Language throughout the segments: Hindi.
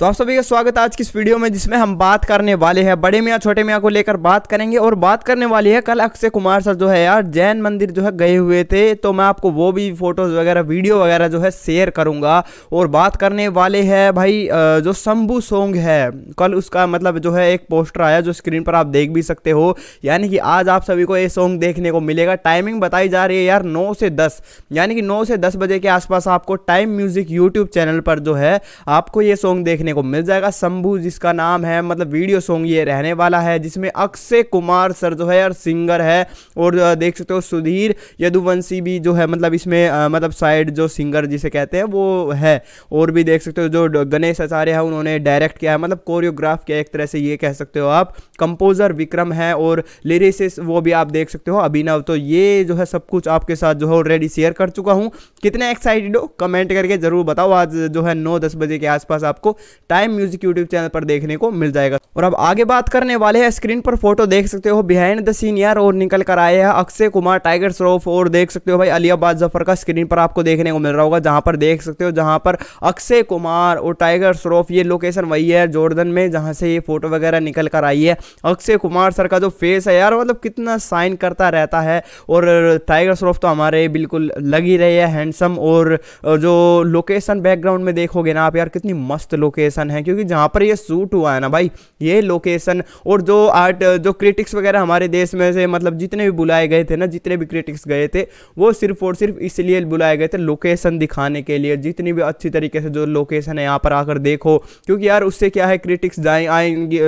तो आप सभी का स्वागत आज की इस वीडियो में जिसमें हम बात करने वाले हैं बड़े मियाँ छोटे मियाँ को लेकर बात करेंगे और बात करने वाली है कल अक्षय कुमार सर जो है यार जैन मंदिर जो है गए हुए थे तो मैं आपको वो भी फोटोज़ वगैरह वीडियो वगैरह जो है शेयर करूँगा और बात करने वाले है भाई जो शंभू सॉन्ग है कल उसका मतलब जो है एक पोस्टर आया जो स्क्रीन पर आप देख भी सकते हो यानी कि आज आप सभी को ये सॉन्ग देखने को मिलेगा टाइमिंग बताई जा रही है यार नौ से दस यानी कि नौ से दस बजे के आसपास आपको टाइम म्यूज़िक यूट्यूब चैनल पर जो है आपको ये सॉन्ग देखने देखने को मिल जाएगा शंभू जिसका नाम है मतलब वीडियो सॉन्ग ये रहने वाला है जिसमें अक्षय कुमार सर जो है और सिंगर है और देख सकते हो सुधीर यदुवंशी भी जो है मतलब इसमें मतलब साइड जो सिंगर जिसे कहते हैं वो है और भी देख सकते हो जो गणेश आचार्य है उन्होंने डायरेक्ट किया है मतलब कोरियोग्राफ किया एक तरह से ये कह सकते हो आप कंपोज़र विक्रम है और लिरिसिस वो भी आप देख सकते हो अभिनव तो ये जो है सब कुछ आपके साथ जो है ऑलरेडी शेयर कर चुका हूँ कितने एक्साइटेड हो कमेंट करके ज़रूर बताओ आज जो है नौ दस बजे के आसपास आपको टाइम म्यूजिक यूट्यूब चैनल पर देखने को मिल जाएगा और अब आगे बात करने वाले हैं स्क्रीन पर फोटो देख सकते हो बिहाइंड द सीन यार और निकल कर आए हैं अक्षय कुमार टाइगर श्रॉफ और देख सकते हो भाई अलियाबाद जफर का स्क्रीन पर आपको देखने को मिल रहा होगा जहाँ पर देख सकते हो जहाँ पर अक्षय कुमार और टाइगर श्रॉफ ये लोकेशन वही है जॉर्डन में जहाँ से ये फोटो वगैरह निकल कर आई है अक्षय कुमार सर का जो फेस है यार मतलब कितना साइन करता रहता है और टाइगर श्रॉफ तो हमारे बिल्कुल लगी रही रहे हैंडसम और जो लोकेशन बैकग्राउंड में देखोगे ना आप यार कितनी मस्त लोकेशन लोकेशन है क्योंकि जहाँ पर ये शूट हुआ है ना भाई ये लोकेशन और जो आर्ट जो क्रिटिक्स वगैरह हमारे देश में से मतलब जितने भी बुलाए गए थे ना जितने भी क्रिटिक्स गए थे वो सिर्फ और सिर्फ इसलिए बुलाए गए थे लोकेशन दिखाने के लिए जितनी भी अच्छी तरीके से जो लोकेशन है यहाँ पर आकर देखो क्योंकि यार उससे क्या है क्रिटिक्स जाए आएंगे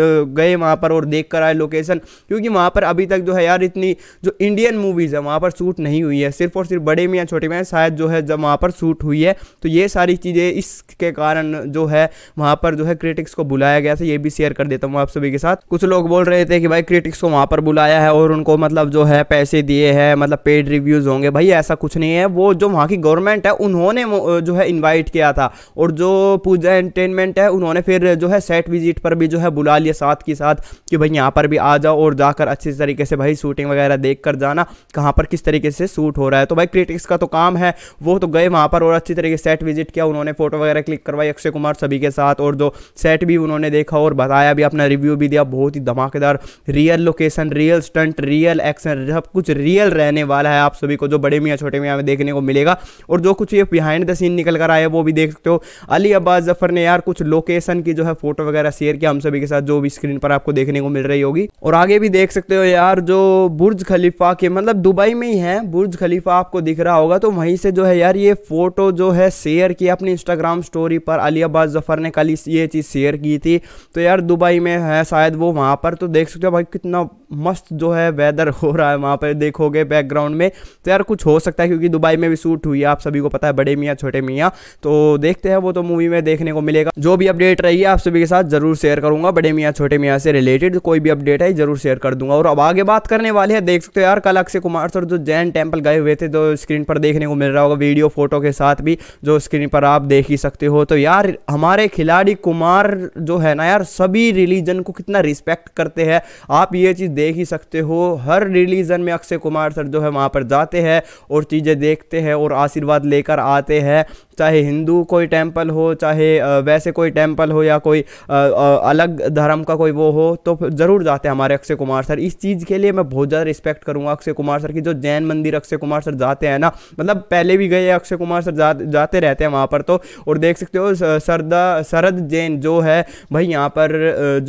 गए वहाँ पर और देख कर आए लोकेशन क्योंकि वहाँ पर अभी तक जो है यार इतनी जो इंडियन मूवीज़ है वहाँ पर शूट नहीं हुई है सिर्फ और सिर्फ बड़े में या छोटे में शायद जो है जब वहाँ पर शूट हुई है तो ये सारी चीज़ें इसके कारण जो है वहाँ वहां पर जो है क्रिटिक्स को बुलाया गया था ये भी शेयर कर देता हूँ आप सभी के साथ कुछ लोग बोल रहे थे कि भाई क्रिटिक्स को वहां पर बुलाया है और उनको मतलब जो है पैसे दिए है मतलब पेड रिव्यूज होंगे भाई ऐसा कुछ नहीं है वो जो वहां की गवर्नमेंट है उन्होंने जो है इन्वाइट किया था और जो पूजा एंटरटेनमेंट है उन्होंने फिर जो है सेट विजिट पर भी जो है बुला लिया साथ के साथ कि भाई यहाँ पर भी आ जाओ और जाकर अच्छे तरीके से भाई शूटिंग वगैरह देख कर जाना कहाँ पर किस तरीके से शूट हो रहा है तो भाई क्रिटिक्स का तो काम है वो तो गए वहाँ पर और अच्छी तरीके से सेट विजिट किया उन्होंने फोटो वगैरह क्लिक करवाई अक्षय कुमार सभी के साथ साथ और जो सेट भी उन्होंने देखा और बताया भी अपना रिव्यू भी दिया बहुत ही धमाकेदार real location real stunt real action सब कुछ रियल रहने वाला है आप सभी को जो बड़े मियाँ छोटे मियाँ में देखने को मिलेगा और जो कुछ ये बिहाइंड द सीन निकल कर आया वो भी देख सकते हो अली अब्बास जफर ने यार कुछ लोकेशन की जो है फोटो वगैरह शेयर किया हम सभी के साथ जो भी स्क्रीन पर आपको देखने को मिल रही होगी और आगे भी देख सकते हो यार जो बुर्ज खलीफा के मतलब दुबई में ही है बुर्ज खलीफा आपको दिख रहा होगा तो वहीं से जो है यार ये फोटो जो है शेयर किया अपनी इंस्टाग्राम स्टोरी पर अली अब्बास जफर ने कल इस ये चीज़ शेयर की थी तो यार दुबई में है शायद वो वहाँ पर तो देख सकते हो भाई कितना मस्त जो है वेदर हो रहा है वहाँ पर देखोगे बैकग्राउंड में तो यार कुछ हो सकता है क्योंकि दुबई में भी शूट हुई है आप सभी को पता है बड़े मियाँ छोटे मियाँ तो देखते हैं वो तो मूवी में देखने को मिलेगा जो भी अपडेट रही है आप सभी के साथ जरूर शेयर करूंगा बड़े मियाँ छोटे मियाँ से रिलेटेड कोई भी अपडेट है जरूर शेयर कर दूंगा और अब आगे बात करने वाले हैं देख सकते हो यार कल अक्षय कुमार सर जो जैन टेम्पल गए हुए थे जो स्क्रीन पर देखने को मिल रहा होगा वीडियो फोटो के साथ भी जो स्क्रीन पर आप देख ही सकते हो तो यार हमारे खिलाड़ी कुमार जो है ना यार सभी रिलीजन को कितना रिस्पेक्ट करते हैं आप ये चीज़ देख ही सकते हो हर रिलीजन में अक्षय कुमार सर जो है वहाँ पर जाते हैं और चीज़ें देखते हैं और आशीर्वाद लेकर आते हैं चाहे हिंदू कोई टेम्पल हो चाहे वैसे कोई टेम्पल हो या कोई अलग धर्म का कोई वो हो तो ज़रूर जाते हैं हमारे अक्षय कुमार सर इस चीज़ के लिए मैं बहुत ज़्यादा रिस्पेक्ट करूँगा अक्षय कुमार सर की जो जैन मंदिर अक्षय कुमार सर जाते हैं ना मतलब पहले भी गए अक्षय कुमार सर जा, जाते रहते हैं वहाँ पर तो और देख सकते हो सरदा शरद जैन जो है भाई यहाँ पर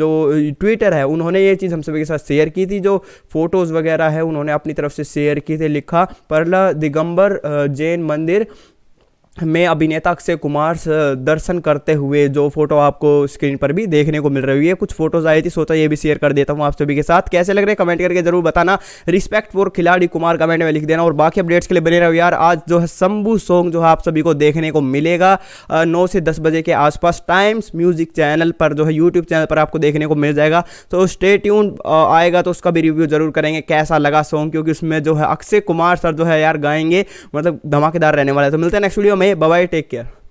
जो ट्विटर है उन्होंने ये चीज़ हम सभी के साथ शेयर की की थी जो फ़ोटोज़ वगैरह है उन्होंने अपनी तरफ से शेयर की थे लिखा परला दिगंबर जैन मंदिर में अभिनेता अक्षय कुमार दर्शन करते हुए जो फोटो आपको स्क्रीन पर भी देखने को मिल रही है कुछ फोटोज आई थी सोचा ये भी शेयर कर देता हूँ आप सभी के साथ कैसे लग रहे हैं कमेंट करके जरूर बताना रिस्पेक्ट फॉर खिलाड़ी कुमार कमेंट में लिख देना और बाकी अपडेट्स के लिए बने रहो यार आज जो है शंभू सॉन्ग जो है आप सभी को देखने को मिलेगा नौ से दस बजे के आसपास टाइम्स म्यूजिक चैनल पर जो है यूट्यूब चैनल पर आपको देखने को मिल जाएगा तो स्टे ट्यून आएगा तो उसका भी रिव्यू जरूर करेंगे कैसा लगा सॉन्ग क्योंकि उसमें जो है अक्षय कुमार सर जो है यार गाएंगे मतलब धमाकेदार रहने वाला है तो मिलते हैं next video may bye bye take care